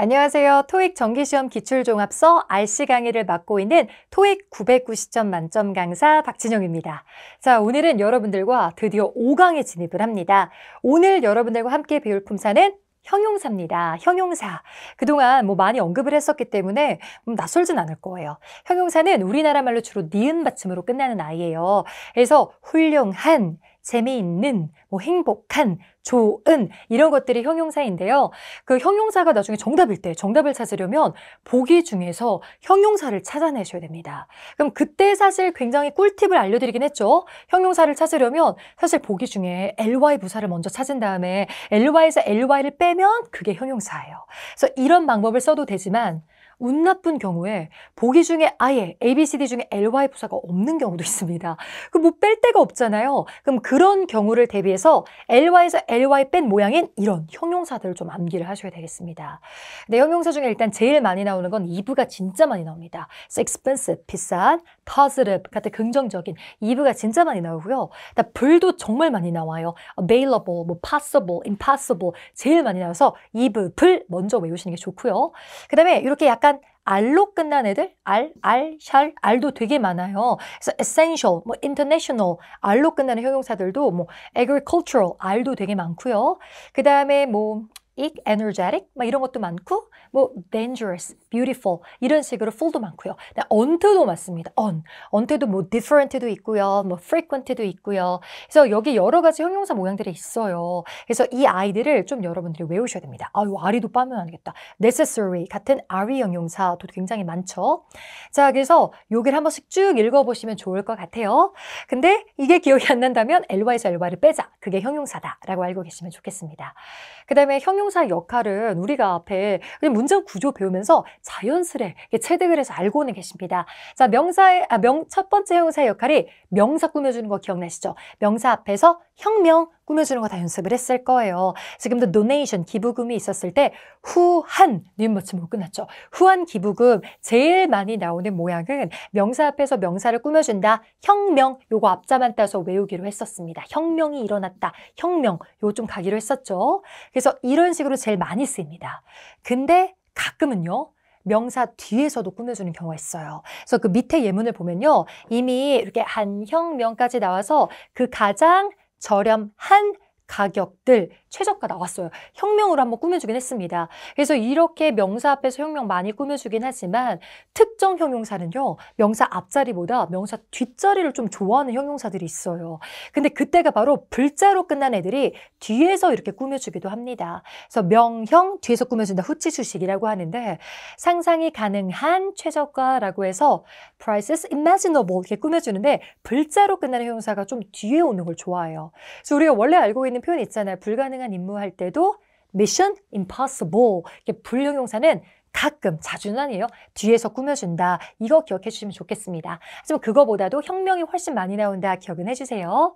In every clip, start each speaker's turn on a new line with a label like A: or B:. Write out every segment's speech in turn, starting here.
A: 안녕하세요. 토익 정기시험 기출종합서 RC 강의를 맡고 있는 토익 990점 만점 강사 박진영입니다. 자, 오늘은 여러분들과 드디어 5강에 진입을 합니다. 오늘 여러분들과 함께 배울 품사는 형용사입니다. 형용사. 그동안 뭐 많이 언급을 했었기 때문에 음, 낯설진 않을 거예요. 형용사는 우리나라 말로 주로 니은 받침으로 끝나는 아이예요. 그래서 훌륭한, 재미있는, 뭐 행복한, 좋은 이런 것들이 형용사인데요. 그 형용사가 나중에 정답일 때 정답을 찾으려면 보기 중에서 형용사를 찾아내셔야 됩니다. 그럼 그때 사실 굉장히 꿀팁을 알려드리긴 했죠. 형용사를 찾으려면 사실 보기 중에 ly 부사를 먼저 찾은 다음에 ly에서 ly를 빼면 그게 형용사예요. 그래서 이런 방법을 써도 되지만 운 나쁜 경우에 보기 중에 아예 A, B, C, D 중에 LY 부사가 없는 경우도 있습니다. 그뭐뺄 데가 없잖아요. 그럼 그런 경우를 대비해서 LY에서 LY 뺀 모양인 이런 형용사들을 좀 암기를 하셔야 되겠습니다. 근 네, 형용사 중에 일단 제일 많이 나오는 건 이브가 진짜 많이 나옵니다. expensive, 비싼, positive 같은 긍정적인 이브가 진짜 많이 나오고요. 불도 정말 많이 나와요. available, 뭐 possible, impossible 제일 많이 나와서 이브, 불 먼저 외우시는 게 좋고요. 그다음에 이렇게 약간 알로 끝난 애들 알, 알, 샬, 알도 되게 많아요. 그래서 essential, 뭐 international, 알로 끝나는 형용사들도 뭐 agricultural, 알도 되게 많고요. 그다음에 뭐 e n e r g e i c energetic 막 이런 것도 많고 뭐 dangerous, beautiful 이런 식으로 full도 많고요. o n t 도 많습니다. on, o n t 도뭐 different도 있고요, 뭐 frequent도 있고요. 그래서 여기 여러 가지 형용사 모양들이 있어요. 그래서 이 아이들을 좀 여러분들이 외우셔야 됩니다. 아유 아리도 빠면 안 되겠다. necessary 같은 re 형용사도 굉장히 많죠. 자 그래서 요기를 한 번씩 쭉 읽어보시면 좋을 것 같아요. 근데 이게 기억이 안 난다면 ly에서 ly를 빼자. 그게 형용사다라고 알고 계시면 좋겠습니다. 그 다음에 형용 형용사 역할은 우리가 앞에 그냥 문장 구조 배우면서 자연스레 체득을 해서 알고 는 계십니다. 자, 명사의 아, 명 첫 번째 형용사의 역할이 명사 꾸며주는 거 기억나시죠? 명사 앞에서 혁명 꾸며주는 거 다 연습을 했을 거예요. 지금도 노네이션 기부금이 있었을 때 후한 님 멋진 못 끝났죠. 후한 기부금 제일 많이 나오는 모양은 명사 앞에서 명사를 꾸며준다. 혁명 요거 앞자만 따서 외우기로 했었습니다. 혁명이 일어났다. 혁명 요거 좀 가기로 했었죠. 그래서 이런 식으로 제일 많이 쓰입니다. 근데 가끔은요. 명사 뒤에서도 꾸며주는 경우가 있어요. 그래서 그 밑에 예문을 보면요. 이미 이렇게 한혁명까지 나와서 그 가장 저렴한 가격들 최저가 나왔어요. 혁명으로 한번 꾸며주긴 했습니다. 그래서 이렇게 명사 앞에서 혁명 많이 꾸며주긴 하지만 특정 형용사는요. 명사 앞자리보다 명사 뒷자리를 좀 좋아하는 형용사들이 있어요. 근데 그때가 바로 불자로 끝난 애들이 뒤에서 이렇게 꾸며주기도 합니다. 그래서 명형 뒤에서 꾸며준다 후치수식이라고 하는데 상상이 가능한 최저가라고 해서 prices imaginable 이렇게 꾸며주는데 불자로 끝나는 형용사가 좀 뒤에 오는 걸 좋아해요. 그래서 우리가 원래 알고 있는 표현 있잖아요. 불가능 가능한 임무 할 때도 mission impossible 이렇게 불용용사는 가끔 자주는 아니에요. 뒤에서 꾸며준다. 이거 기억해 주시면 좋겠습니다. 하지만 그거보다도 혁명이 훨씬 많이 나온다. 기억은 해주세요.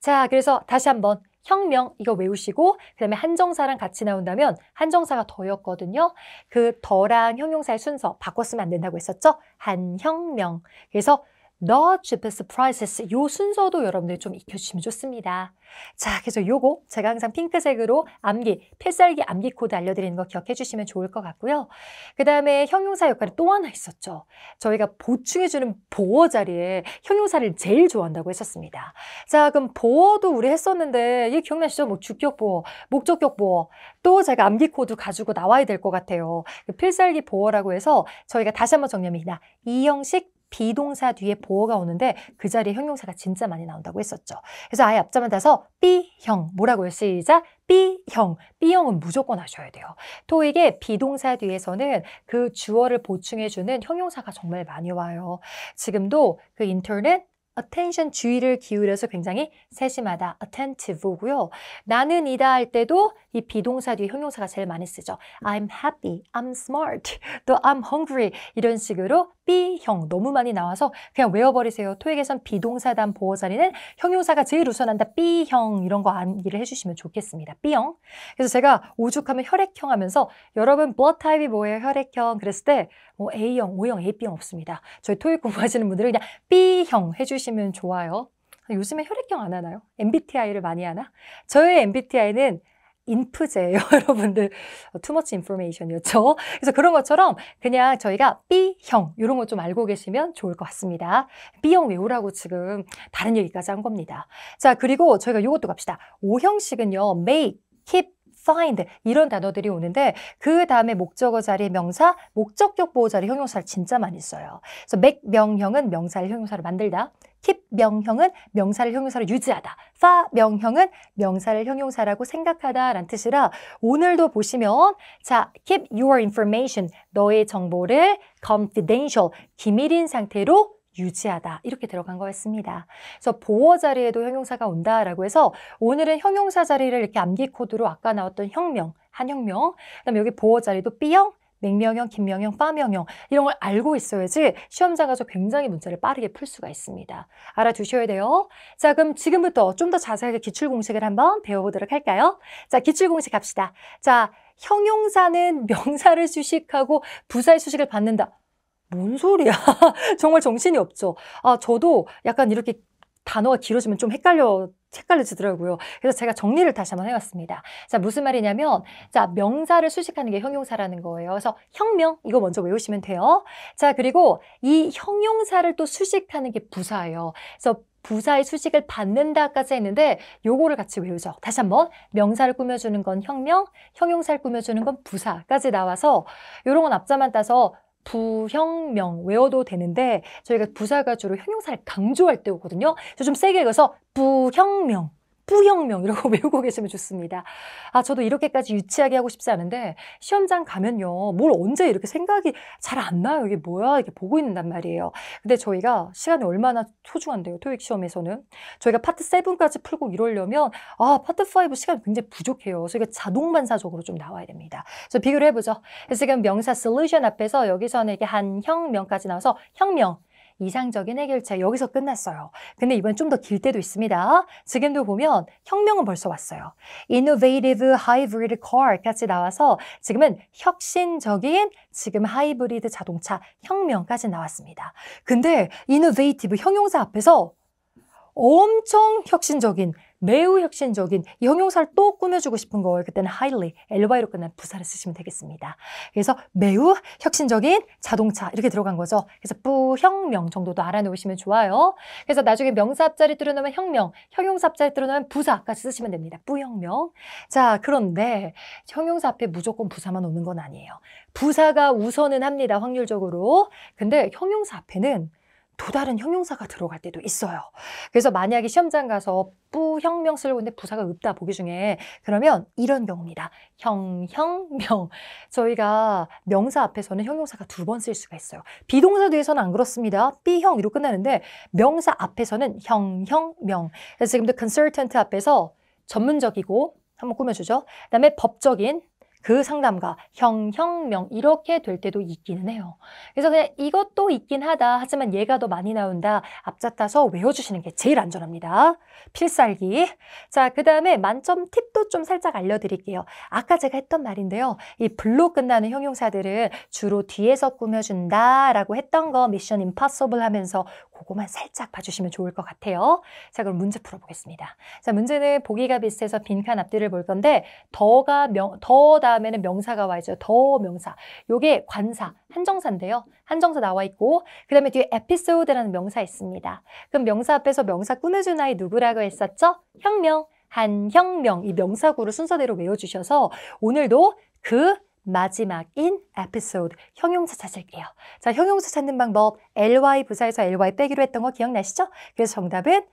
A: 자, 그래서 다시 한번 혁명 이거 외우시고 그다음에 한정사랑 같이 나온다면 한정사가 더였거든요. 그 더랑 형용사의 순서 바꿨으면 안 된다고 했었죠. 한혁명. 그래서 the cheapest prices 요 순서도 여러분들 좀 익혀주시면 좋습니다. 자, 그래서 요거 제가 항상 핑크색으로 암기, 필살기 암기 코드 알려드리는 거 기억해 주시면 좋을 것 같고요. 그 다음에 형용사 역할이 또 하나 있었죠. 저희가 보충해주는 보어 자리에 형용사를 제일 좋아한다고 했었습니다. 자, 그럼 보어도 우리 했었는데 이 기억나시죠? 뭐 주격 보어, 목적격 보어 또 제가 암기 코드 가지고 나와야 될 것 같아요. 그 필살기 보어라고 해서 저희가 다시 한번 정리합니다. 이형식 비동사 뒤에 보어가 오는데 그 자리에 형용사가 진짜 많이 나온다고 했었죠. 그래서 아예 앞자만 따서 B형 뭐라고요? 시작! B형, B형은 무조건 하셔야 돼요. 토익의 비동사 뒤에서는 그 주어를 보충해주는 형용사가 정말 많이 와요. 지금도 그 인터넷 attention 주의를 기울여서 굉장히 세심하다, attentive고요. 나는 이다 할 때도 이 비동사 뒤에 형용사가 제일 많이 쓰죠. I'm happy, I'm smart, 또 I'm hungry 이런 식으로 B형 너무 많이 나와서 그냥 외워버리세요. 토익에선 비동사단 보호 자리는 형용사가 제일 우선한다. B형 이런 거 암기를 해주시면 좋겠습니다. B형. 그래서 제가 오죽하면 혈액형 하면서 여러분 blood type이 뭐예요? 혈액형. 그랬을 때 뭐 A형, O형, AB형 없습니다. 저희 토익 공부하시는 분들은 그냥 B형 해주시면 좋아요. 요즘에 혈액형 안 하나요? MBTI를 많이 하나? 저의 MBTI는 인프제예요, 여러분들. 투머치 어, 인포메이션이었죠. 그래서 그런 것처럼 그냥 저희가 B형 이런 거 좀 알고 계시면 좋을 것 같습니다. B형 외우라고 지금 다른 얘기까지 한 겁니다. 자, 그리고 저희가 이것도 갑시다. O형식은요. make, keep, find 이런 단어들이 오는데 그 다음에 목적어 자리 명사, 목적격 보호 자리 형용사를 진짜 많이 써요. 그래서 make 명형은 명사를 형용사로 만들다. keep 명형은 명사를 형용사로 유지하다. fa 명형은 명사를 형용사라고 생각하다라는 뜻이라 오늘도 보시면 자, keep your information 너의 정보를 confidential 기밀인 상태로 유지하다 이렇게 들어간 거였습니다. 그래서 보호 자리에도 형용사가 온다라고 해서 오늘은 형용사 자리를 이렇게 암기 코드로 아까 나왔던 혁명한혁명 그다음에 여기 보호 자리도 B형, 맹명형, 김명형 빠명형 이런 걸 알고 있어야지 시험장 가서 굉장히 문제를 빠르게 풀 수가 있습니다. 알아두셔야 돼요. 자 그럼 지금부터 좀 더 자세하게 기출공식을 한번 배워보도록 할까요? 자 기출공식 갑시다. 자 형용사는 명사를 수식하고 부사의 수식을 받는다. 뭔 소리야. 정말 정신이 없죠. 아, 저도 약간 이렇게 단어가 길어지면 좀 헷갈려 헷갈려지더라고요. 그래서 제가 정리를 다시 한번 해봤습니다. 자, 무슨 말이냐면, 자, 명사를 수식하는 게 형용사라는 거예요. 그래서 형명, 이거 먼저 외우시면 돼요. 자, 그리고 이 형용사를 또 수식하는 게 부사예요. 그래서 부사의 수식을 받는다까지 했는데 요거를 같이 외우죠. 다시 한번 명사를 꾸며주는 건 형명, 형용사를 꾸며주는 건 부사까지 나와서 요런 건 앞자만 따서 부형명 외워도 되는데 저희가 부사가 주로 형용사를 강조할 때 오거든요. 그래서 좀 세게 읽어서 부형명 뿌혁명이라고 외우고 계시면 좋습니다. 아, 저도 이렇게까지 유치하게 하고 싶지 않은데 시험장 가면요. 뭘 언제 이렇게 생각이 잘 안 나요. 이게 뭐야? 이렇게 보고 있는단 말이에요. 근데 저희가 시간이 얼마나 소중한데요. 토익 시험에서는. 저희가 파트 7까지 풀고 이러려면 아, 파트 5 시간이 굉장히 부족해요. 그래서 이게 자동반사적으로 좀 나와야 됩니다. 그래서 비교를 해보죠. 지금 명사 s 루션 앞에서 여기서는 이게 한 형명까지 나와서 형명 이상적인 해결책 여기서 끝났어요. 근데 이번 좀 더 길 때도 있습니다. 지금도 보면 혁명은 벌써 왔어요. Innovative Hybrid Car까지 나와서 지금은 혁신적인 지금 하이브리드 자동차 혁명까지 나왔습니다. 근데 Innovative 형용사 앞에서 엄청 혁신적인 매우 혁신적인 형용사를 또 꾸며주고 싶은 거예요. 그때는 highly, ly로 끝난 부사를 쓰시면 되겠습니다. 그래서 매우 혁신적인 자동차 이렇게 들어간 거죠. 그래서 부혁명 정도도 알아놓으시면 좋아요. 그래서 나중에 명사 앞자리 뚫어놓으면 혁명, 형용사 앞자리 뚫어놓으면 부사까지 쓰시면 됩니다. 부혁명. 자, 그런데 형용사 앞에 무조건 부사만 오는 건 아니에요. 부사가 우선은 합니다. 확률적으로. 근데 형용사 앞에는 또 다른 형용사가 들어갈 때도 있어요. 그래서 만약에 시험장 가서 부, 형명 쓰려고 했는데 부사가 없다 보기 중에 그러면 이런 경우입니다. 형, 형, 명. 저희가 명사 앞에서는 형용사가 두 번 쓸 수가 있어요. 비동사 뒤에서는 안 그렇습니다. 비형 이로 끝나는데 명사 앞에서는 형, 형, 명. 그래서 지금도 컨설턴트 앞에서 전문적이고 한번 꾸며주죠. 그 다음에 법적인 그 상담가, 형, 형명 이렇게 될 때도 있기는 해요. 그래서 그냥 이것도 있긴 하다. 하지만 얘가 더 많이 나온다. 앞잡다서 외워주시는 게 제일 안전합니다. 필살기. 자, 그 다음에 만점 팁도 좀 살짝 알려드릴게요. 아까 제가 했던 말인데요. 이 블로 끝나는 형용사들은 주로 뒤에서 꾸며준다 라고 했던 거 미션 임파서블 하면서 그거만 살짝 봐주시면 좋을 것 같아요. 자, 그럼 문제 풀어보겠습니다. 자, 문제는 보기가 비슷해서 빈칸 앞뒤를 볼 건데 더가 명, 더다 다음에는 명사가 와 있어요. 더 명사. 요게 관사, 한정사인데요. 한정사 나와 있고 그 다음에 뒤에 에피소드라는 명사 있습니다. 그럼 명사 앞에서 명사 꾸며준 아이 누구라고 했었죠? 혁명, 한혁명 이 명사구를 순서대로 외워주셔서 오늘도 그 마지막인 에피소드 형용사 찾을게요. 자, 형용사 찾는 방법 ly 부사에서 ly 빼기로 했던 거 기억나시죠? 그래서 정답은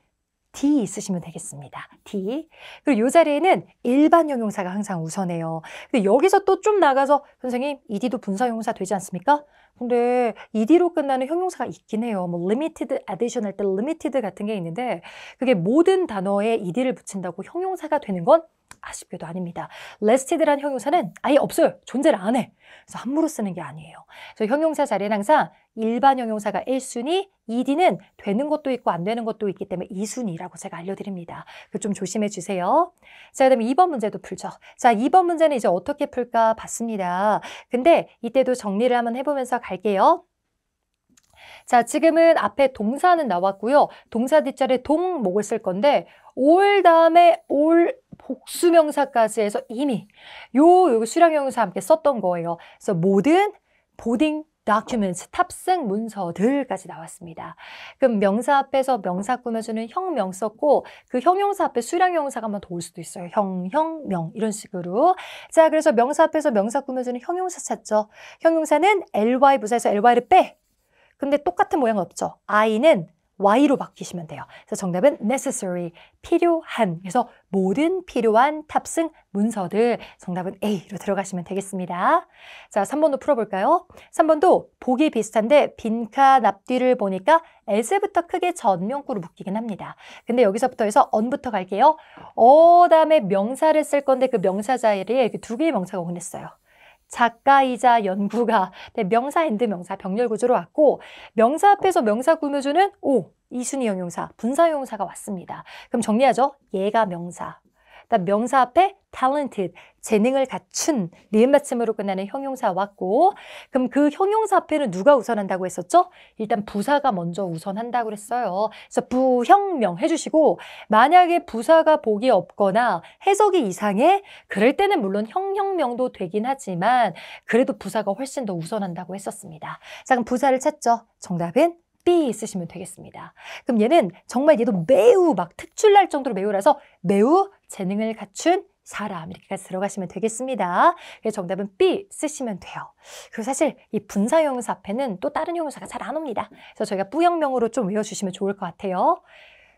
A: D 있으시면 되겠습니다. D. 그리고 요 자리에는 일반 형용사가 항상 우선해요. 근데 여기서 또 좀 나가서 선생님 ED도 분사형용사 되지 않습니까? 근데 ED로 끝나는 형용사가 있긴 해요. 뭐 limited addition 할 때 limited 같은 게 있는데 그게 모든 단어에 ED를 붙인다고 형용사가 되는 건 아쉽게도 아닙니다. listed란 형용사는 아예 없어요. 존재를 안 해. 그래서 함부로 쓰는 게 아니에요. 그래서 형용사 자리는 항상 일반 형용사가 1순위, 2D는 되는 것도 있고 안 되는 것도 있기 때문에 2순위라고 제가 알려드립니다. 그 좀 조심해 주세요. 자, 그 다음에 2번 문제도 풀죠. 자, 2번 문제는 이제 어떻게 풀까 봤습니다. 근데 이때도 정리를 한번 해보면서 갈게요. 자, 지금은 앞에 동사는 나왔고요. 동사 뒷자리에 동목을 쓸 건데 올 다음에 올 복수명사까지 해서 이미 요, 요 수량형용사 함께 썼던 거예요. 그래서 모든 보딩 d o c u 탑승 문서들까지 나왔습니다. 그럼 명사 앞에서 명사 꾸며주는 형명 썼고 그 형용사 앞에 수량형용사가 한번 더올 수도 있어요. 형, 형, 명 이런 식으로 자 그래서 명사 앞에서 명사 꾸며주는 형용사 찾죠. 형용사는 ly 부사에서 ly를 빼 근데 똑같은 모양 없죠. i는 Y로 바뀌시면 돼요. 그래서 정답은 necessary, 필요한. 그래서 모든 필요한 탑승 문서들 정답은 A로 들어가시면 되겠습니다. 자, 3번도 풀어볼까요? 3번도 보기 비슷한데 빈칸 앞뒤를 보니까 as부터 크게 전명구로 묶이긴 합니다. 근데 여기서부터 해서 언부터 갈게요. 어 다음에 명사를 쓸 건데 그 명사 자리에 두 개의 명사가 오긴 했어요. 작가이자 연구가 네, 명사 엔드 명사 병렬 구조로 왔고 명사 앞에서 명사 구묘주는 오 이순이 형용사, 분사 형용사가 왔습니다. 그럼 정리하죠. 얘가 명사, 그다 명사 앞에 talented, 재능을 갖춘 니은 받침으로 끝나는 형용사 왔고 그럼 그 형용사 앞에는 누가 우선한다고 했었죠? 일단 부사가 먼저 우선한다고 그랬어요. 그래서 부형명 해주시고 만약에 부사가 복이 없거나 해석이 이상해 그럴 때는 물론 형형명도 되긴 하지만 그래도 부사가 훨씬 더 우선한다고 했었습니다. 자 그럼 부사를 찾죠. 정답은 B 쓰시면 되겠습니다. 그럼 얘는 정말 얘도 매우 막 특출날 정도로 매우라서 매우 재능을 갖춘 사람 이렇게까지 들어가시면 되겠습니다. 그래서 정답은 B 쓰시면 돼요. 그리고 사실 이 분사형용사 앞에는 또 다른 형용사가 잘 안 옵니다. 그래서 저희가 뿌형명으로 좀 외워주시면 좋을 것 같아요.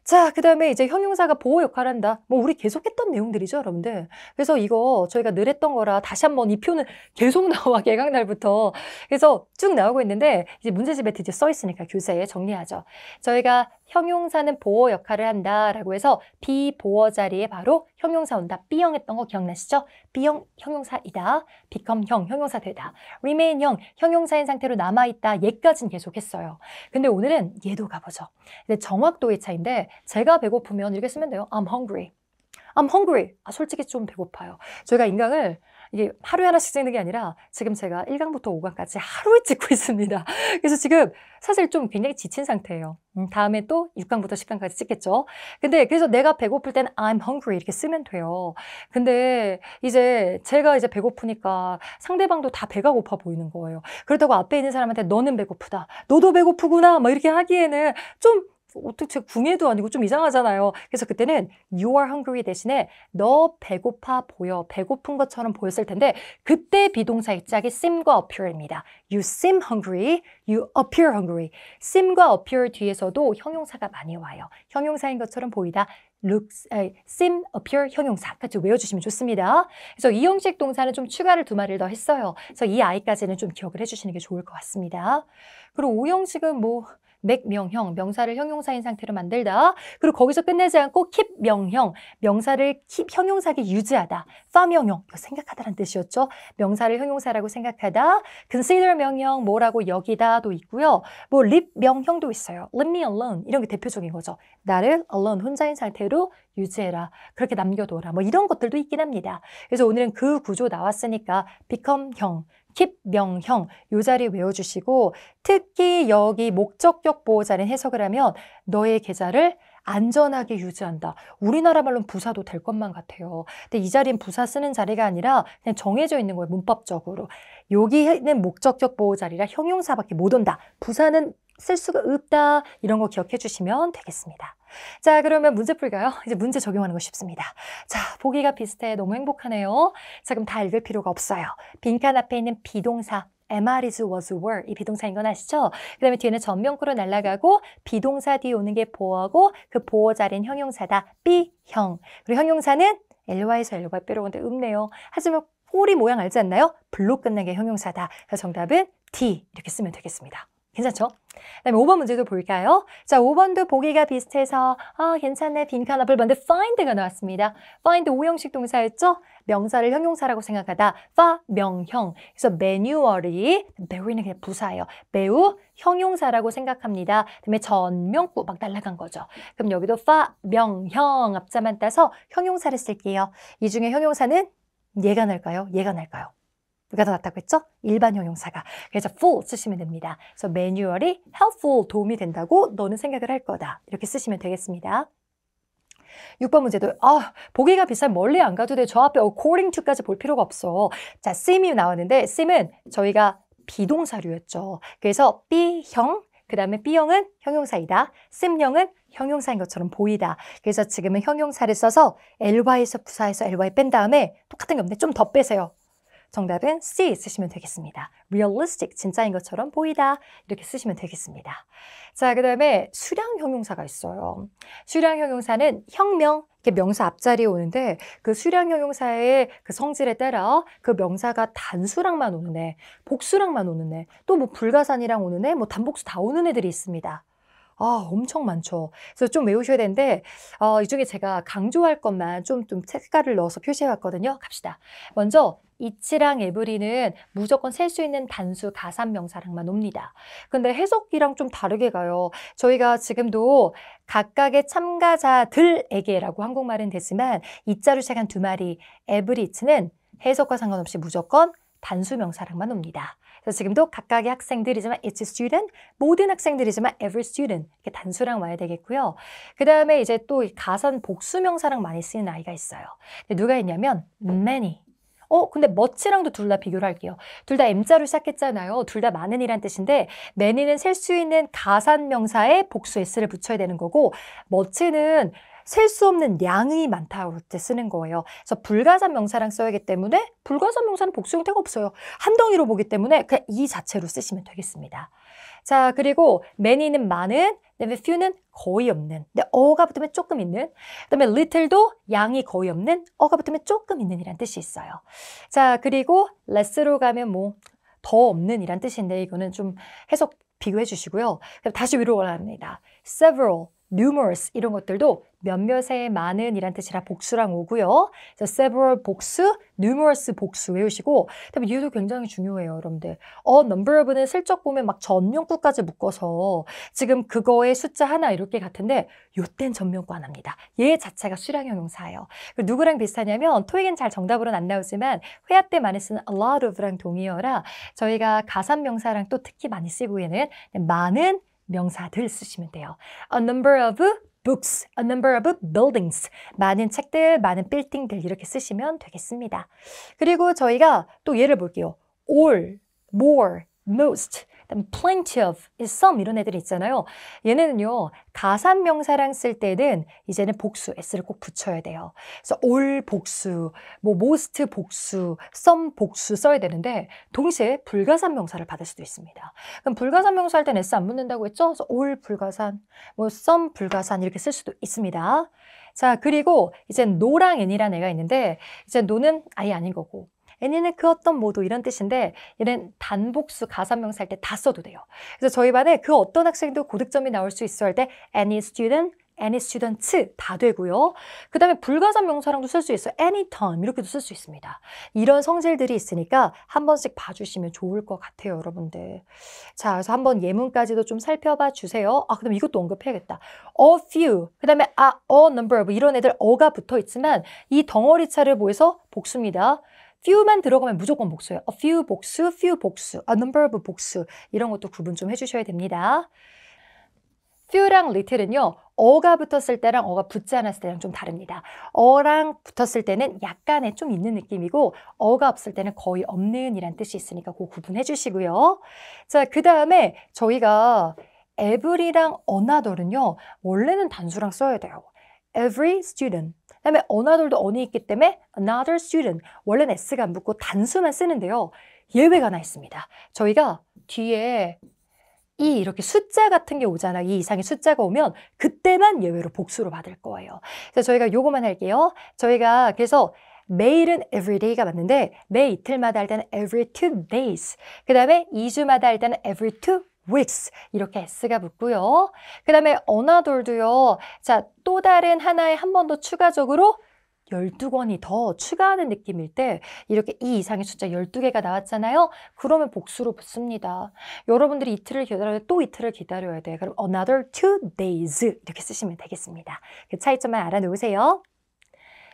A: 자, 그 다음에 이제 형용사가 보호 역할을 한다. 뭐 우리 계속 했던 내용들이죠, 여러분들. 그래서 이거 저희가 늘 했던 거라 다시 한번 이 표는 계속 나와, 개강날부터. 그래서 쭉 나오고 있는데 이제 문제집에 드디어 써 있으니까 교사에 정리하죠. 저희가 형용사는 보호 역할을 한다라고 해서 비보어 자리에 바로 형용사 온다. B형 했던 거 기억나시죠? B형 형용사이다. 비컴형 형용사 되다. remain형 형용사인 상태로 남아있다. 얘까진 계속했어요. 근데 오늘은 얘도 가보죠. 근데 정확도의 차인데 이 제가 배고프면 이렇게 쓰면 돼요. I'm hungry. I'm hungry. 아, 솔직히 좀 배고파요. 저희가 인강을 이게 하루에 하나씩 찍는 게 아니라 지금 제가 1강부터 5강까지 하루에 찍고 있습니다. 그래서 지금 사실 좀 굉장히 지친 상태예요. 음, 다음에 또 6강부터 10강까지 찍겠죠. 근데 그래서 내가 배고플 땐 I'm hungry 이렇게 쓰면 돼요. 근데 이제 제가 이제 배고프니까 상대방도 다 배가 고파 보이는 거예요. 그렇다고 앞에 있는 사람한테 너는 배고프다. 너도 배고프구나. 뭐 이렇게 하기에는 좀 어떻게 궁예도 아니고 좀 이상하잖아요. 그래서 그때는 you are hungry 대신에 너 배고파 보여, 배고픈 것처럼 보였을 텐데 그때 비동사의 짝이 seem과 appear입니다. You seem hungry, you appear hungry. seem과 appear 뒤에서도 형용사가 많이 와요. 형용사인 것처럼 보이다. looks, seem, appear 형용사 같이 외워주시면 좋습니다. 그래서 이 형식 동사는 좀 추가를 두 마리를 더 했어요. 그래서 이 아이까지는 좀 기억을 해주시는 게 좋을 것 같습니다. 그리고 오형식은 뭐 맥명형, 명사를 형용사인 상태로 만들다. 그리고 거기서 끝내지 않고 킵명형, 명사를 킵 형용사게 유지하다. 파명형, 이거 생각하다는 뜻이었죠. 명사를 형용사라고 생각하다. consider 명형, 뭐라고 여기다도 있고요. 뭐립 명형도 있어요. let me alone, 이런 게 대표적인 거죠. 나를 alone, 혼자인 상태로 유지해라. 그렇게 남겨둬라. 뭐 이런 것들도 있긴 합니다. 그래서 오늘은 그 구조 나왔으니까 become형, 킵명형 요 자리 외워주시고 특히 여기 목적격 보호자는 해석을 하면 너의 계좌를 안전하게 유지한다. 우리나라 말로는 부사도 될 것만 같아요. 근데 이 자리는 부사 쓰는 자리가 아니라 그냥 정해져 있는 거예요. 문법적으로. 여기는 목적격 보호 자리라 형용사밖에 못 온다. 부사는 쓸 수가 없다. 이런 거 기억해 주시면 되겠습니다. 자, 그러면 문제 풀까요? 이제 문제 적용하는 거 쉽습니다. 자, 보기가 비슷해. 너무 행복하네요. 자, 그럼 다 읽을 필요가 없어요. 빈칸 앞에 있는 비동사 am, are, is, was, were 이 비동사인 건 아시죠? 그 다음에 뒤에는 전명구로 날아가고 비동사 뒤에 오는 게 보어고 그 보어 자리는 형용사다. B형. 그리고 형용사는 L와에서 L과 빼러 온데 없네요. 하지만 꼬리 모양 알지 않나요? 블록 끝난 게 형용사다. 그래서 정답은 D 이렇게 쓰면 되겠습니다. 괜찮죠? 그다음에 5번 문제도 볼까요? 자, 5번도 보기가 비슷해서 아, 괜찮네. 빈칸 앞을 봤는데 find가 나왔습니다. find 5형식 동사였죠? 명사를 형용사라고 생각하다. 파, 명형. 그래서 매뉴얼이 매우는 그냥 부사예요. 매우 형용사라고 생각합니다. 그다음에 전명구 막 날라간 거죠. 그럼 여기도 파, 명형 앞자만 따서 형용사를 쓸게요. 이 중에 형용사는 얘가 날까요? 얘가 날까요? 우가더 낫다고 했죠? 일반 형용사가. 그래서 full 쓰시면 됩니다. 그래서 매뉴얼이 helpful 도움이 된다고 너는 생각을 할 거다. 이렇게 쓰시면 되겠습니다. 6번 문제도 아 보기가 비싼 멀리 안 가도 돼. 저 앞에 어, according to까지 볼 필요가 없어. 자, seem이 나왔는데 s e m 은 저희가 비동사류였죠. 그래서 B형, 그 다음에 B형은 형용사이다. 쌤형은 형용사인 것처럼 보이다. 그래서 지금은 형용사를 써서 LY에서 부사에서 LY 뺀 다음에 똑같은 게없는데좀 더 빼세요. 정답은 C 쓰시면 되겠습니다. realistic, 진짜인 것처럼 보이다. 이렇게 쓰시면 되겠습니다. 자, 그 다음에 수량 형용사가 있어요. 수량 형용사는 혁명, 이렇게 명사 앞자리에 오는데 그 수량 형용사의 그 성질에 따라 그 명사가 단수랑만 오는 애, 복수랑만 오는 애, 또 뭐 불가산이랑 오는 애, 뭐 단복수 다 오는 애들이 있습니다. 아, 엄청 많죠. 그래서 좀 외우셔야 되는데, 어, 이 중에 제가 강조할 것만 좀, 좀 색깔을 넣어서 표시해 왔거든요. 갑시다. 먼저, 이치랑 에브리는 무조건 셀 수 있는 단수 가산명사랑만 옵니다. 근데 해석이랑 좀 다르게 가요. 저희가 지금도 각각의 참가자들에게라고 한국말은 됐지만 이자를 시작한 두 마리 에브리치는 해석과 상관없이 무조건 단수 명사랑만 옵니다. 그래서 지금도 각각의 학생들이지만 each student, 모든 학생들이지만 every student 이렇게 단수랑 와야 되겠고요. 그 다음에 이제 또 가선 복수명사랑 많이 쓰는 아이가 있어요. 누가 있냐면 many 어, 근데 멋지랑도 둘 다 비교를 할게요. 둘 다 M자로 시작했잖아요. 둘 다 많은이란 뜻인데 many는 셀 수 있는 가산 명사에 복수 S를 붙여야 되는 거고 멋지는 셀수 없는 양이 많다고 쓰는 거예요. 그래서 불가산 명사랑 써야기 때문에 불가산 명사는 복수 형태가 없어요. 한 덩이로 보기 때문에 그냥 이 자체로 쓰시면 되겠습니다. 자, 그리고 many는 많은, few는 거의 없는, 근데 어가 붙으면 조금 있는, 그다음에 little도 양이 거의 없는, 어가 붙으면 조금 있는 이란 뜻이 있어요. 자, 그리고 less로 가면 뭐 더 없는 이란 뜻인데 이거는 좀 해석 비교해 주시고요. 다시 위로 올라갑니다. several, numerous 이런 것들도 몇몇의 많은 이란 뜻이라 복수랑 오고요. 그래 several 복수, numerous 복수 외우시고 그다음에 이유도 굉장히 중요해요, 여러분들. 어, number of는 슬쩍 보면 막 전명구까지 묶어서 지금 그거의 숫자 하나 이렇게 같은데 요 땐 전명구 안 합니다. 얘 자체가 수량 형용사예요. 누구랑 비슷하냐면 토익엔 잘 정답으로는 안 나오지만 회화 때 많이 쓰는 a lot of랑 동의어라 저희가 가산명사랑 또 특히 많이 쓰고 있는 많은 명사들 쓰시면 돼요. A number of books, a number of buildings. 많은 책들, 많은 빌딩들 이렇게 쓰시면 되겠습니다. 그리고 저희가 또 예를 볼게요. all, more, most, plenty of, some 이런 애들이 있잖아요. 얘네는요. 가산 명사랑 쓸 때는 이제는 복수 s를 꼭 붙여야 돼요. 그래서 all 복수, 뭐 most 복수, some 복수 써야 되는데 동시에 불가산 명사를 받을 수도 있습니다. 그럼 불가산 명사 할 때는 s 안 붙는다고 했죠? 그래서 all 불가산, 뭐 some 불가산 이렇게 쓸 수도 있습니다. 자, 그리고 이제 n 랑 n이라는 애가 있는데 이제 n 는 아예 아닌 거고 애니는 그 어떤 모도 이런 뜻인데 얘는 단복수 가산명사 할 때 다 써도 돼요. 그래서 저희 반에 그 어떤 학생도 고득점이 나올 수 있어 할때 any student, any student 다 되고요. 그 다음에 불가산 명사랑도 쓸 수 있어요. anytime 이렇게도 쓸 수 있습니다. 이런 성질들이 있으니까 한 번씩 봐주시면 좋을 것 같아요, 여러분들. 자, 그래서 한번 예문까지도 좀 살펴봐 주세요. 아, 그럼 이것도 언급해야겠다. a few, 그 다음에 a, 아, a number o 뭐 이런 애들 어가 붙어 있지만 이 덩어리 차를 보여서 복수입니다. few만 들어가면 무조건 복수예요. a few 복수, few 복수, a number of 복수 이런 것도 구분 좀 해주셔야 됩니다. few랑 little은요. 어가 붙었을 때랑 어가 붙지 않았을 때랑 좀 다릅니다. 어랑 붙었을 때는 약간의 좀 있는 느낌이고 어가 없을 때는 거의 없는 이란 뜻이 있으니까 그 구분해 주시고요. 자, 그 다음에 저희가 every랑 another는요. 원래는 단수랑 써야 돼요. every student 그다음에 another도 언이 있기 때문에 another student 원래는 s가 안 붙고 단수만 쓰는데요. 예외가 하나 있습니다. 저희가 뒤에 이 이렇게 숫자 같은 게 오잖아. 이 이상의 숫자가 오면 그때만 예외로 복수로 받을 거예요. 그래서 저희가 요거만 할게요. 저희가 그래서 매일은 everyday가 맞는데 매 이틀마다 할 때는 every two days 그 다음에 2주마다 할 때는 every two weeks 이렇게 s가 붙고요. 그 다음에 another도요. 자, 또 다른 하나에 한 번 더 추가적으로 12권이 더 추가하는 느낌일 때 이렇게 이 이상의 숫자 12개가 나왔잖아요. 그러면 복수로 붙습니다. 여러분들이 이틀을 기다려야 돼, 또 이틀을 기다려야 돼. 그럼 another two days 이렇게 쓰시면 되겠습니다. 그 차이점만 알아놓으세요.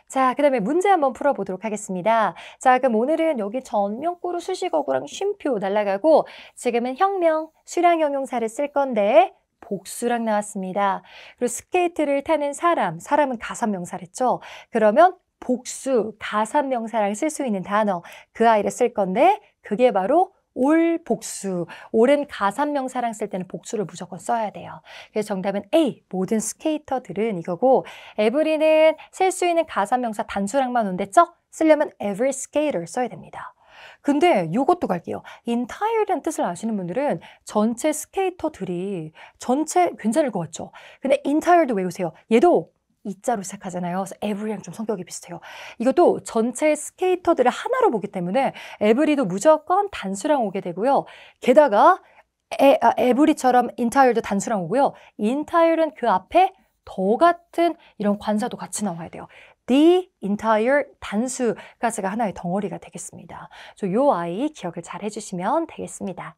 A: 자, 그 다음에 문제 한번 풀어보도록 하겠습니다. 자, 그럼 오늘은 여기 전명구로 수식어구랑 쉼표 날라가고 지금은 혁명 수량 형용사를 쓸 건데 복수랑 나왔습니다. 그리고 스케이트를 타는 사람, 사람은 가산명사랬죠. 그러면 복수, 가산명사랑 쓸 수 있는 단어, 그 아이를 쓸 건데 그게 바로 올 복수, 옳은 가산명사랑 쓸 때는 복수를 무조건 써야 돼요. 그래서 정답은 A, 모든 스케이터들은 이거고 e v e 는쓸수 있는 가산명사 단수랑만 온댔죠? 쓰려면 every skater 써야 됩니다. 근데 이것도 갈게요. entire란 뜻을 아시는 분들은 전체 스케이터들이 전체 괜찮을 것 같죠? 근데 entire도 외우세요. 얘도 이자로 시작하잖아요. 그래서 에브리랑 좀 성격이 비슷해요. 이것도 전체 스케이터들을 하나로 보기 때문에 에브리도 무조건 단수랑 오게 되고요. 게다가 에, 아, 에브리처럼 인타일도 단수랑 오고요. 인타일은 그 앞에 더 같은 이런 관사도 같이 나와야 돼요. the entire 단수까지가 하나의 덩어리가 되겠습니다. 그래서 요 아이 기억을 잘 해주시면 되겠습니다.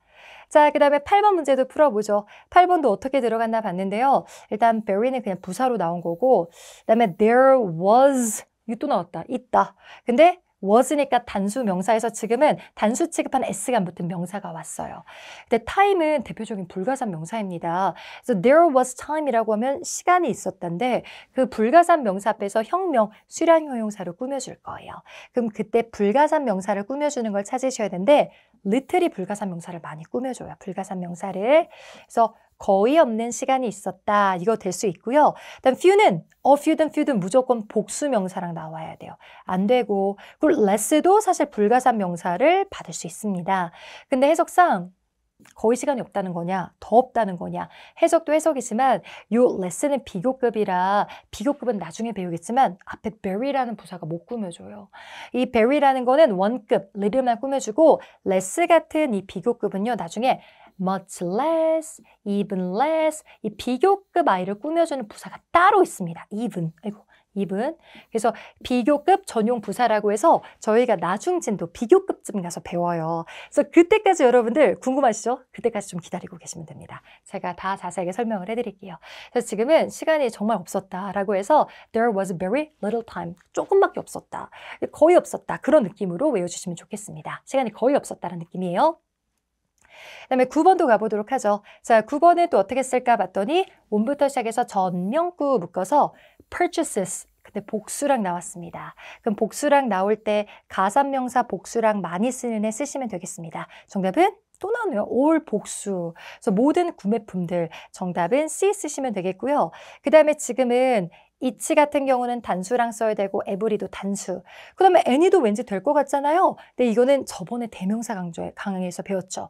A: 자, 그 다음에 8번 문제도 풀어보죠. 8번도 어떻게 들어갔나 봤는데요. 일단 very는 그냥 부사로 나온 거고 그 다음에 there was 이또 나왔다. 있다. 근데 was니까 단수 명사에서 지금은 단수 취급한 s가 붙은 명사가 왔어요. 근데 time은 대표적인 불가산 명사입니다. 그래서 there was time이라고 하면 시간이 있었던데 그 불가산 명사 앞에서 형명, 수량 형용사를 꾸며줄 거예요. 그럼 그때 불가산 명사를 꾸며주는 걸 찾으셔야 되는데 little이 불가산 명사를 많이 꾸며줘요. 불가산 명사를. 그래서 거의 없는 시간이 있었다. 이거 될 수 있고요. 그다음 few는 a few든 few든 무조건 복수 명사랑 나와야 돼요. 안 되고 그리고 less도 사실 불가산 명사를 받을 수 있습니다. 근데 해석상 거의 시간이 없다는 거냐, 더 없다는 거냐. 해석도 해석이지만 요 레슨은 비교급이라 비교급은 나중에 배우겠지만 앞에 very라는 부사가 못 꾸며줘요. 이 very라는 거는 원급, 리듬만 꾸며주고 레스 같은 이 비교급은요. 나중에 much less, even less 이 비교급 아이를 꾸며주는 부사가 따로 있습니다. even 아이고 even 그래서 비교급 전용 부사라고 해서 저희가 나중 진도 비교급쯤 가서 배워요. 그래서 그때까지 여러분들 궁금하시죠? 그때까지 좀 기다리고 계시면 됩니다. 제가 다 자세하게 설명을 해드릴게요. 그래서 지금은 시간이 정말 없었다라고 해서 there was very little time 조금밖에 없었다 거의 없었다 그런 느낌으로 외워주시면 좋겠습니다. 시간이 거의 없었다는 느낌이에요. 그다음에 9번도 가보도록 하죠. 자, 9번에 또 어떻게 쓸까 봤더니 원부터 시작해서 전명구 묶어서 purchases 근데 복수랑 나왔습니다. 그럼 복수랑 나올 때 가산명사 복수랑 많이 쓰는 애 쓰시면 되겠습니다. 정답은 또 나오네요. 올 복수. 그래서 모든 구매품들 정답은 C 쓰시면 되겠고요. 그 다음에 지금은 이치 같은 경우는 단수랑 써야 되고 에브리도 단수. 그 다음에 애니도 왠지 될 것 같잖아요. 근데 이거는 저번에 대명사 강조에 강의에서 배웠죠.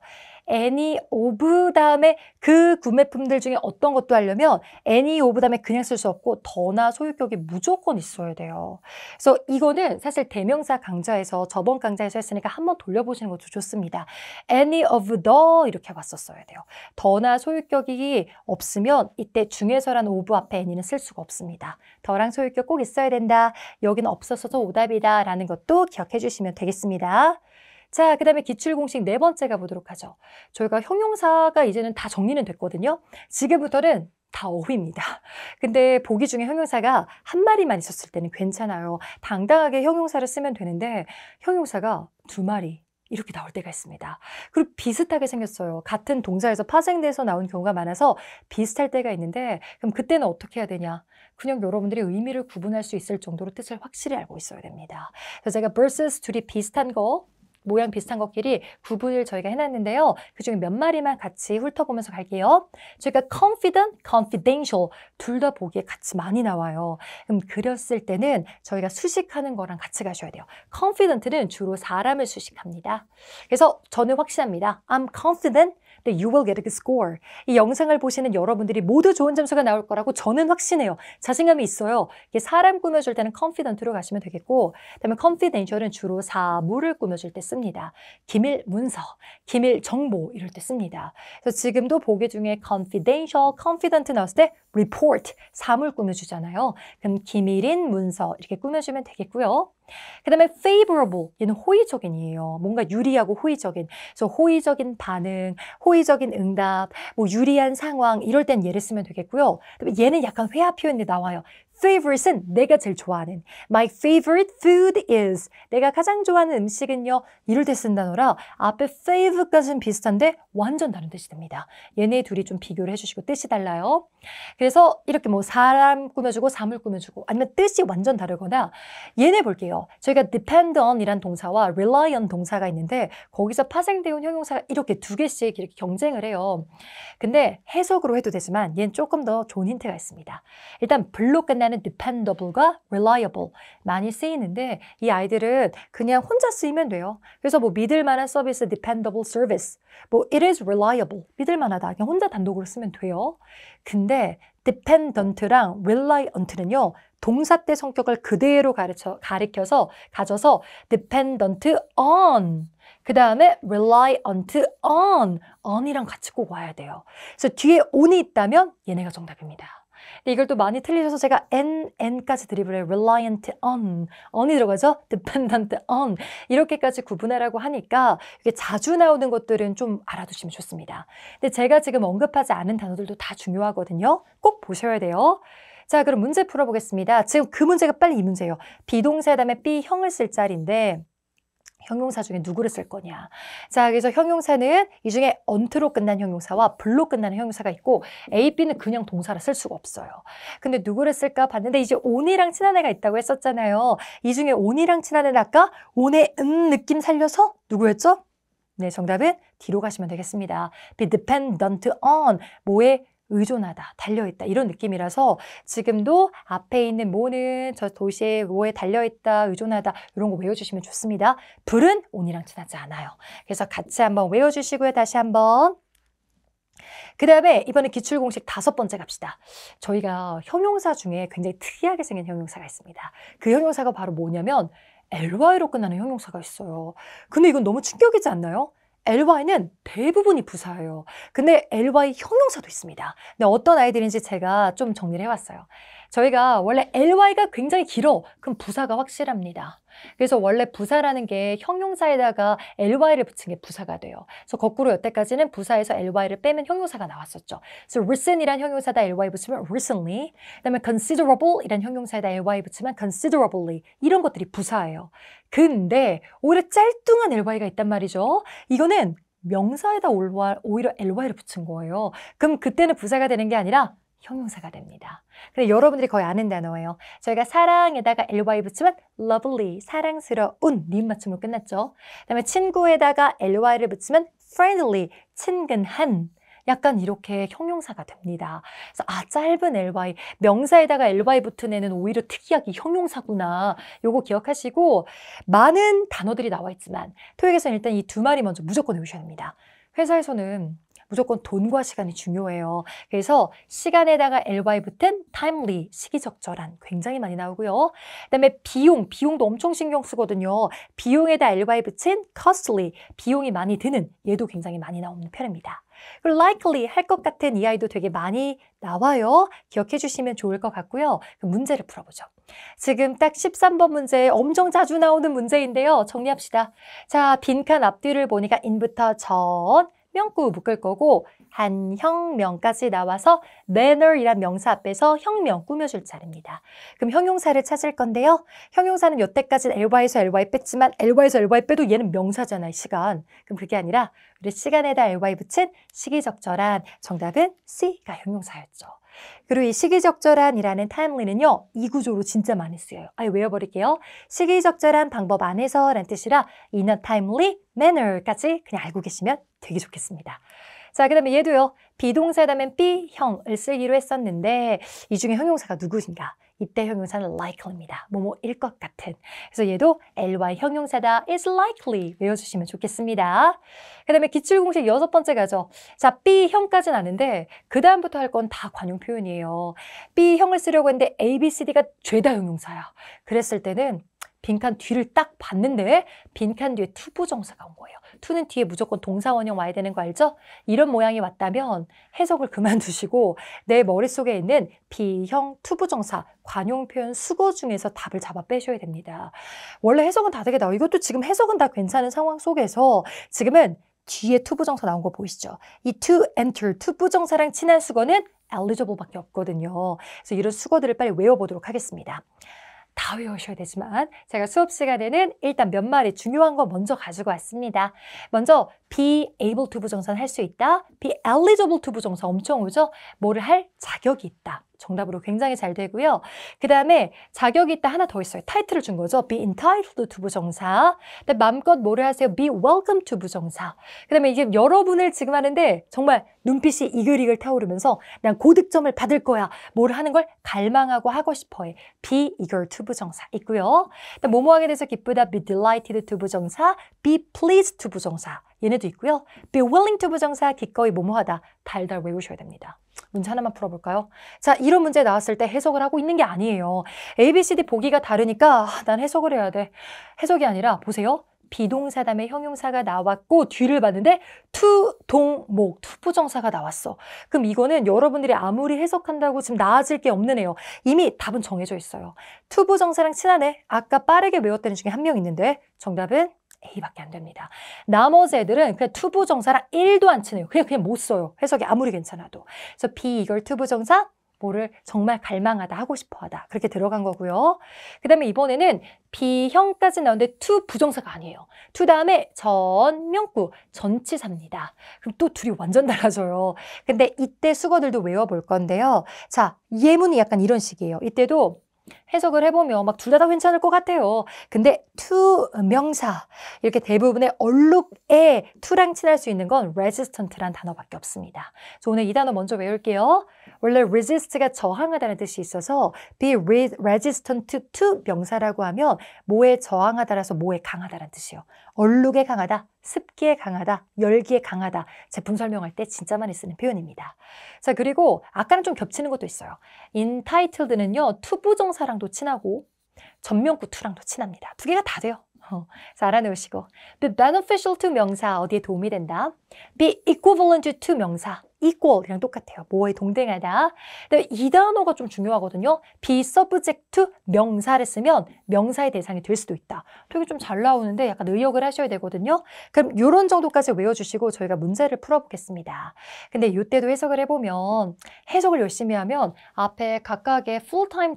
A: any of 다음에 그 구매품들 중에 어떤 것도 하려면 any of 다음에 그냥 쓸 수 없고 더나 소유격이 무조건 있어야 돼요. 그래서 이거는 사실 대명사 강좌에서 저번 강좌에서 했으니까 한번 돌려보시는 것도 좋습니다. any of the 이렇게 봤었어야 돼요. 더나 소유격이 없으면 이때 중에서란 of 앞에 any는 쓸 수가 없습니다. 더랑 소유격 꼭 있어야 된다. 여기는 없어서 오답이다 라는 것도 기억해 주시면 되겠습니다. 자, 그 다음에 기출공식 네 번째 가보도록 하죠. 저희가 형용사가 이제는 다 정리는 됐거든요. 지금부터는 다 어휘입니다. 근데 보기 중에 형용사가 한 마리만 있었을 때는 괜찮아요. 당당하게 형용사를 쓰면 되는데 형용사가 두 마리, 이렇게 나올 때가 있습니다. 그리고 비슷하게 생겼어요. 같은 동사에서 파생돼서 나온 경우가 많아서 비슷할 때가 있는데 그럼 그때는 어떻게 해야 되냐? 그냥 여러분들이 의미를 구분할 수 있을 정도로 뜻을 확실히 알고 있어야 됩니다. 그래서 제가 versus 둘이 비슷한 거 모양 비슷한 것끼리 구분을 저희가 해놨는데요. 그중에 몇 마리만 같이 훑어보면서 갈게요. 저희가 confident, confidential 둘 다 보기에 같이 많이 나와요. 그럼 그렸을 때는 저희가 수식하는 거랑 같이 가셔야 돼요. confident는 주로 사람을 수식합니다. 그래서 저는 확실합니다 I'm confident 네, you will get a score. 이 영상을 보시는 여러분들이 모두 좋은 점수가 나올 거라고 저는 확신해요. 자신감이 있어요. 이게 사람 꾸며줄 때는 confident로 가시면 되겠고, 그다음에 confidential은 주로 사물을 꾸며줄 때 씁니다. 기밀 문서, 기밀 정보 이럴 때 씁니다. 그래서 지금도 보기 중에 confidential, confident 나왔을 때 report, 사물 꾸며주잖아요. 그럼 기밀인 문서 이렇게 꾸며주면 되겠고요. 그 다음에 favorable, 얘는 호의적인이에요. 뭔가 유리하고 호의적인. 그래서 호의적인 반응, 호의적인 응답, 뭐 유리한 상황, 이럴 땐 얘를 쓰면 되겠고요. 그다음에 얘는 약간 회화 표현이 나와요. favorite은 내가 제일 좋아하는. My favorite food is 내가 가장 좋아하는 음식은요. 이럴 때 쓴 단어라 앞에 fave까지는 비슷한데 완전 다른 뜻이 됩니다. 얘네 둘이 좀 비교를 해주시고 뜻이 달라요. 그래서 이렇게 뭐 사람 꾸며주고 사물 꾸며주고 아니면 뜻이 완전 다르거나 얘네 볼게요. 저희가 depend on 이란 동사와 rely on 동사가 있는데 거기서 파생되어 온 형용사가 이렇게 두 개씩 이렇게 경쟁을 해요. 근데 해석으로 해도 되지만 얘는 조금 더 좋은 힌트가 있습니다. 일단 블로 끝나는 의미하는 dependable과 reliable 많이 쓰이는데 이 아이들은 그냥 혼자 쓰이면 돼요. 그래서 뭐 믿을 만한 서비스 dependable service 뭐 it is reliable 믿을 만하다 그냥 혼자 단독으로 쓰면 돼요. 근데 dependent랑 reliant는요 동사 때 성격을 그대로 가르쳐, 가르켜서 가져서 dependent on 그 다음에 reliant on on이랑 같이 꼭 와야 돼요. 그래서 뒤에 on이 있다면 얘네가 정답입니다. 근데 이걸 또 많이 틀리셔서 제가 n, n까지 드립을 해요. reliant on, on이 들어가죠? dependent on 이렇게까지 구분하라고 하니까 이게 자주 나오는 것들은 좀 알아두시면 좋습니다. 근데 제가 지금 언급하지 않은 단어들도 다 중요하거든요. 꼭 보셔야 돼요. 자, 그럼 문제 풀어보겠습니다. 지금 그 문제가 빨리 이 문제예요. 비동사 다음에 B형을 쓸 자리인데 형용사 중에 누구를 쓸 거냐. 자, 그래서 형용사는 이 중에 언트로 끝난 형용사와 블로 끝나는 형용사가 있고 A, B는 그냥 동사를 쓸 수가 없어요. 근데 누구를 쓸까 봤는데 이제 온이랑 친한 애가 있다고 했었잖아요. 이 중에 온이랑 친한 애는 아까 온의 음 느낌 살려서 누구였죠? 네, 정답은 뒤로 가시면 되겠습니다. be dependent on 뭐에 의존하다, 달려있다 이런 느낌이라서 지금도 앞에 있는 모는저 도시의 뭐에 달려있다, 의존하다 이런 거 외워주시면 좋습니다. 불은 온이랑 친하지 않아요. 그래서 같이 한번 외워주시고요. 다시 한번. 그 다음에 이번에 기출공식 다섯 번째 갑시다. 저희가 형용사 중에 굉장히 특이하게 생긴 형용사가 있습니다. 그 형용사가 바로 뭐냐면 LY로 끝나는 형용사가 있어요. 근데 이건 너무 충격이지 않나요? ly는 대부분이 부사예요. 근데 ly 형용사도 있습니다. 근데 어떤 아이들인지 제가 좀 정리를 해왔어요. 저희가 원래 ly가 굉장히 길어. 그럼 부사가 확실합니다. 그래서 원래 부사라는 게 형용사에다가 ly를 붙인 게 부사가 돼요. 그래서 거꾸로 여태까지는 부사에서 ly를 빼면 형용사가 나왔었죠. 그래서 recent이란 형용사에다 ly 붙이면 recently, 그다음에 considerable 이란 형용사에다 ly 붙이면 considerably 이런 것들이 부사예요. 근데 오히려 짤뚱한 ly가 있단 말이죠. 이거는 명사에다 오히려 ly를 붙인 거예요. 그럼 그때는 부사가 되는 게 아니라 형용사가 됩니다. 근데 여러분들이 거의 아는 단어예요. 저희가 사랑에다가 ly 붙이면 lovely, 사랑스러운 님 맞춤으로 끝났죠. 그다음에 친구에다가 ly를 붙이면 friendly, 친근한 약간 이렇게 형용사가 됩니다. 그래서 아 짧은 ly 명사에다가 ly 붙은 애는 오히려 특이하게 형용사구나. 요거 기억하시고 많은 단어들이 나와 있지만 토익에서는 일단 이 두 마리 먼저 무조건 외우셔야 됩니다. 회사에서는 무조건 돈과 시간이 중요해요. 그래서 시간에다가 ly 붙은 timely, 시기적절한 굉장히 많이 나오고요. 그다음에 비용, 비용도 엄청 신경 쓰거든요. 비용에다 ly 붙인 costly, 비용이 많이 드는 얘도 굉장히 많이 나오는 편입니다. 그리고 likely 할 것 같은 이 아이도 되게 많이 나와요. 기억해 주시면 좋을 것 같고요. 그럼 문제를 풀어보죠. 지금 딱 13번 문제 엄청 자주 나오는 문제인데요. 정리합시다. 자, 빈칸 앞뒤를 보니까 in부터 전, 명구 묶을 거고 한 혁명까지 나와서 manner이란 명사 앞에서 혁명 꾸며줄 차례입니다. 그럼 형용사를 찾을 건데요. 형용사는 여태까지 는 ly에서 ly 뺐지만 ly에서 ly 빼도 얘는 명사잖아요, 시간. 그럼 그게 아니라 우리 시간에다 ly 붙인 시기적절한 정답은 C가 형용사였죠. 그리고 이 시기적절한이라는 타임리는요, 이 구조로 진짜 많이 쓰여요. 아예 외워버릴게요. 시기적절한 방법 안에서란 뜻이라 in a timely manner까지 그냥 알고 계시면 되게 좋겠습니다. 자, 그 다음에 얘도요. 비동사다면 B형을 쓰기로 했었는데 이 중에 형용사가 누구인가? 이때 형용사는 likely입니다. 뭐뭐일 것 같은. 그래서 얘도 ly 형용사다. is likely 외워주시면 좋겠습니다. 그 다음에 기출공식 여섯 번째 가죠. 자, B형까지는 아는데 그 다음부터 할 건 다 관용 표현이에요. B형을 쓰려고 했는데 A, B, C, D가 죄다 형용사야. 그랬을 때는 빈칸 뒤를 딱 봤는데 빈칸 뒤에 투부정사가 온 거예요. 투는 뒤에 무조건 동사원형 와야 되는 거 알죠? 이런 모양이 왔다면 해석을 그만두시고 내 머릿속에 있는 비형 투부정사 관용표현 수거 중에서 답을 잡아 빼셔야 됩니다. 원래 해석은 다 되게 나와 이것도 지금 해석은 다 괜찮은 상황 속에서 지금은 뒤에 투부정사 나온 거 보이시죠? 이 to enter, 투부정사랑 친한 수거는 eligible밖에 없거든요. 그래서 이런 수거들을 빨리 외워보도록 하겠습니다. 다 외우셔야 되지만 제가 수업 시간에는 일단 몇 마리 중요한 거 먼저 가지고 왔습니다. 먼저 be able to 부정사는 할수 있다. be eligible to 부정사 엄청 오죠? 뭐를 할 자격이 있다. 정답으로 굉장히 잘 되고요. 그 다음에 자격이 있다 하나 더 있어요. 타이틀을 준 거죠. be entitled to 부정사. 그 마음껏 뭐를 하세요? be welcome to 부정사. 그 다음에 이제 여러분을 지금 하는데 정말 눈빛이 이글이글 타오르면서 난 고득점을 받을 거야. 뭘 하는 걸 갈망하고 하고 싶어해. be eager to 부정사 있고요. 그다음 뭐뭐 하게 돼서 기쁘다. be delighted to 부정사. be pleased to 부정사. 얘네도 있고요. be willing to 부정사 기꺼이 뭐뭐하다 달달 외우셔야 됩니다. 문제 하나만 풀어볼까요? 자, 이런 문제 나왔을 때 해석을 하고 있는 게 아니에요. A, B, C, D 보기가 다르니까 아, 난 해석을 해야 돼. 해석이 아니라 보세요. 비동사 다음에 형용사가 나왔고 뒤를 봤는데 투동목 투부정사가 나왔어. 그럼 이거는 여러분들이 아무리 해석한다고 지금 나아질 게 없는 애요. 이미 답은 정해져 있어요. 투부정사랑 친한 애 아까 빠르게 외웠다는 중에 한 명 있는데 정답은 플 A밖에 안 됩니다. 나머지 애들은 그냥 투부 정사랑 1도 안 치네요. 그냥 그냥 못 써요. 해석이 아무리 괜찮아도. 그래서 B 이걸 투부 정사 뭐를 정말 갈망하다 하고 싶어하다 그렇게 들어간 거고요. 그 다음에 이번에는 비형까지 나오는데 투 부정사가 아니에요. 투 다음에 전명구 전치사입니다. 그럼 또 둘이 완전 달라져요. 근데 이때 수거들도 외워볼 건데요. 자 예문이 약간 이런 식이에요. 이때도 해석을 해보면 막 둘 다 다 괜찮을 것 같아요. 근데 to 명사 이렇게 대부분의 얼룩에 to랑 친할 수 있는 건 resistant란 단어밖에 없습니다. 그래서 오늘 이 단어 먼저 외울게요. 원래 resist가 저항하다는 뜻이 있어서 be resistant to 명사라고 하면 뭐에 저항하다라서 뭐에 강하다라는 뜻이에요. 얼룩에 강하다, 습기에 강하다, 열기에 강하다. 제품 설명할 때 진짜 많이 쓰는 표현입니다. 자, 그리고 아까는 좀 겹치는 것도 있어요. 인타이틀드는요, 투부정사랑도 친하고 전면구투랑도 친합니다. 두 개가 다 돼요. 어, 자, 알아놓으시고. be beneficial to 명사 어디에 도움이 된다. be equivalent to 명사 equal이랑 똑같아요. 뭐에 동등하다. 이 단어가 좀 중요하거든요. be subject to 명사를 쓰면 명사의 대상이 될 수도 있다. 되게 좀 잘 나오는데 약간 의역을 하셔야 되거든요. 그럼 이런 정도까지 외워주시고 저희가 문제를 풀어보겠습니다. 근데 이때도 해석을 해보면 해석을 열심히 하면 앞에 각각의 full-time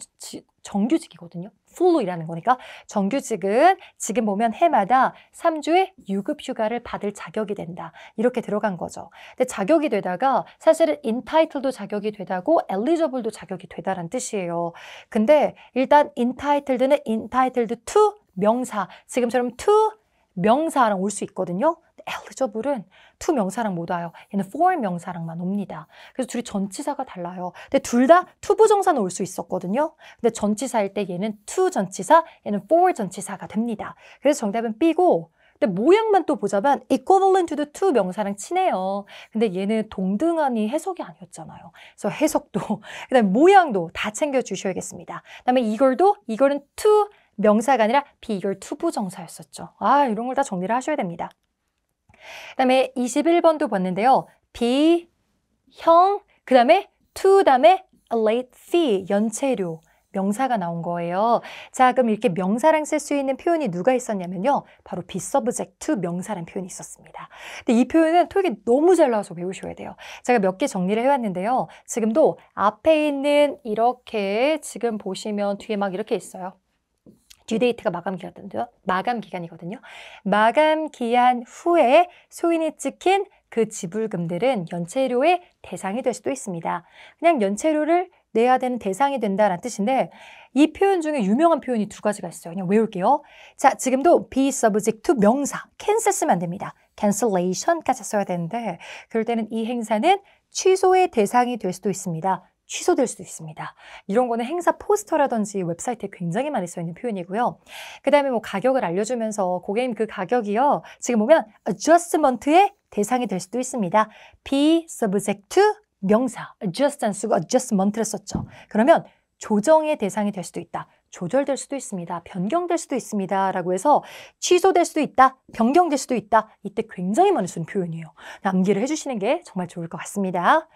A: 정규직이거든요. 풀로 일하는 거니까 정규직은 지금 보면 해마다 3주의 유급 휴가를 받을 자격이 된다. 이렇게 들어간 거죠. 근데 자격이 되다가 사실은 인타이틀도 자격이 되다고 엘리저블도 자격이 되다란 뜻이에요. 근데 일단 인타이틀드는 인타이틀드 투 명사 지금처럼 투 명사랑 올 수 있거든요. eligible은 to 명사랑 못 와요. 얘는 for 명사랑만 옵니다. 그래서 둘이 전치사가 달라요. 근데 둘 다 to 부정사는 올 수 있었거든요. 근데 전치사일 때 얘는 to 전치사, 얘는 for 전치사가 됩니다. 그래서 정답은 B고 근데 모양만 또 보자면 equivalent to t o 명사랑 친해요. 근데 얘는 동등한이 해석이 아니었잖아요. 그래서 해석도, 그다음 모양도 다 챙겨주셔야겠습니다. 그다음에 이걸도 이거는 to 명사가 아니라 비결 투부정사였었죠. 아, 이런 걸 다 정리를 하셔야 됩니다. 그 다음에 21번도 봤는데요. 비, 형, 그 다음에 to 다음에 late fee, 연체료. 명사가 나온 거예요. 자, 그럼 이렇게 명사랑 쓸 수 있는 표현이 누가 있었냐면요. 바로 be subject to 명사란 표현이 있었습니다. 근데 이 표현은 토익이 너무 잘 나와서 배우셔야 돼요. 제가 몇 개 정리를 해왔는데요. 지금도 앞에 있는 이렇게 지금 보시면 뒤에 막 이렇게 있어요. 듀데이트가 마감 기간이거든요. 마감 기간이거든요. 마감 기한 후에 소인이 찍힌 그 지불금들은 연체료의 대상이 될 수도 있습니다. 그냥 연체료를 내야 되는 대상이 된다라는 뜻인데 이 표현 중에 유명한 표현이 두 가지가 있어요. 그냥 외울게요. 자, 지금도 be subject to 명사 cancel 쓰면 안 됩니다. cancellation까지 써야 되는데 그럴 때는 이 행사는 취소의 대상이 될 수도 있습니다. 취소될 수도 있습니다. 이런 거는 행사 포스터라든지 웹사이트에 굉장히 많이 써 있는 표현이고요. 그다음에 뭐 가격을 알려주면서 고객님 그 가격이요. 지금 보면 adjustment의 대상이 될 수도 있습니다. be subject to 명사 adjust 안 쓰고 adjustment를 썼죠. 그러면 조정의 대상이 될 수도 있다. 조절될 수도 있습니다. 변경될 수도 있습니다. 라고 해서 취소될 수도 있다. 변경될 수도 있다. 이때 굉장히 많이 쓴 표현이에요. 남기를 해주시는 게 정말 좋을 것 같습니다.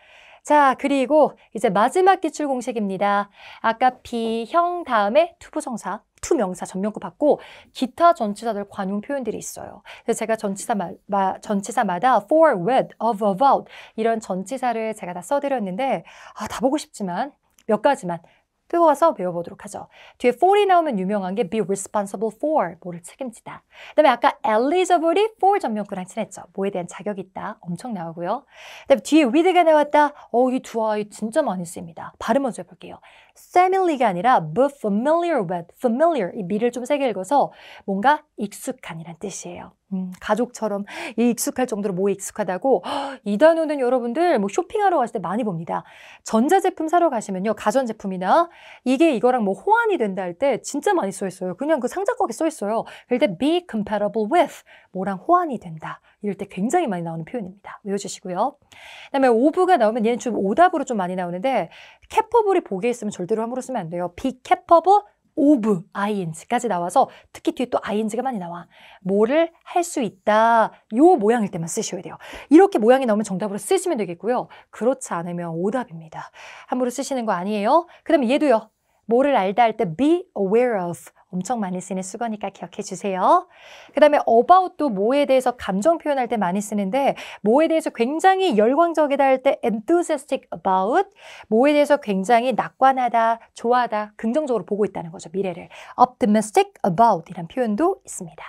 A: 자, 그리고 이제 마지막 기출 공식입니다. 아까 비형 다음에 투부성사, 투명사, 전명구 받고 기타 전치사들 관용 표현들이 있어요. 그래서 제가 전치사 마, 마, 전치사마다 for, with, of, about 이런 전치사를 제가 다 써드렸는데 아, 다 보고 싶지만 몇 가지만 그거 가서 배워보도록 하죠. 뒤에 for이 나오면 유명한 게 be responsible for, 뭐를 책임지다. 그 다음에 아까 eligible이 for 전면구랑 친했죠. 뭐에 대한 자격이 있다. 엄청 나오고요. 그 다음에 뒤에 with가 나왔다. 어, 이 두 아이 진짜 많이 쓰입니다. 발음 먼저 해볼게요. family가 아니라 be familiar with, familiar 이 미를 좀 세게 읽어서 뭔가 익숙한이란 뜻이에요. 음, 가족처럼 이 익숙할 정도로 뭐에 익숙하다고 이 단어는 여러분들 뭐 쇼핑하러 가실 때 많이 봅니다. 전자제품 사러 가시면요. 가전제품이나 이게 이거랑 뭐 호환이 된다 할 때 진짜 많이 써 있어요. 그냥 그 상자 거기 써 있어요. 그럴 때 be compatible with 뭐랑 호환이 된다. 이럴 때 굉장히 많이 나오는 표현입니다. 외워주시고요. 그다음에 오브가 나오면 얘는 좀 오답으로 좀 많이 나오는데 캐퍼블이 보기에 있으면 절대 절대로 함으로 쓰면 안 돼요. be capable of ing까지 나와서 특히 뒤에 또 ing가 많이 나와. 뭐를 할 수 있다. 요 모양일 때만 쓰셔야 돼요. 이렇게 모양이 나오면 정답으로 쓰시면 되겠고요. 그렇지 않으면 오답입니다. 함부로 쓰시는 거 아니에요. 그 다음에 얘도요. 뭐를 알다 할 때 be aware of 엄청 많이 쓰는 수거니까 기억해 주세요. 그 다음에 about도 뭐에 대해서 감정 표현할 때 많이 쓰는데 뭐에 대해서 굉장히 열광적이다 할 때 enthusiastic about 뭐에 대해서 굉장히 낙관하다, 좋아하다, 긍정적으로 보고 있다는 거죠. 미래를 optimistic about 이란 표현도 있습니다.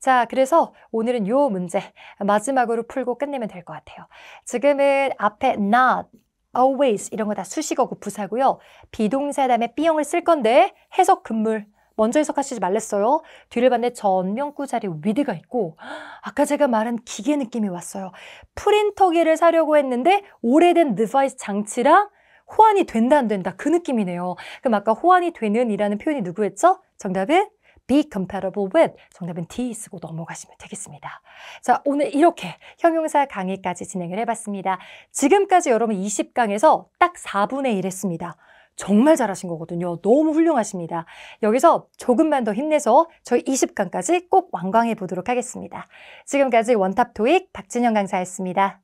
A: 자, 그래서 오늘은 요 문제 마지막으로 풀고 끝내면 될 것 같아요. 지금은 앞에 not, always 이런 거 다 수식어고 부사고요. 비동사 다음에 B형을 쓸 건데 해석 근물 먼저 해석하시지 말랬어요. 뒤를 봤는데 전면구 자리 위드가 있고 아까 제가 말한 기계 느낌이 왔어요. 프린터기를 사려고 했는데 오래된 디바이스 장치랑 호환이 된다 안 된다 그 느낌이네요. 그럼 아까 호환이 되는 이라는 표현이 누구였죠? 정답은 be compatible with 정답은 D 쓰고 넘어가시면 되겠습니다. 자 오늘 이렇게 형용사 강의까지 진행을 해봤습니다. 지금까지 여러분 20강에서 딱 4분의 1 했습니다. 정말 잘하신 거거든요. 너무 훌륭하십니다. 여기서 조금만 더 힘내서 저희 20강까지 꼭 완강해 보도록 하겠습니다. 지금까지 원탑 토익 박진영 강사였습니다.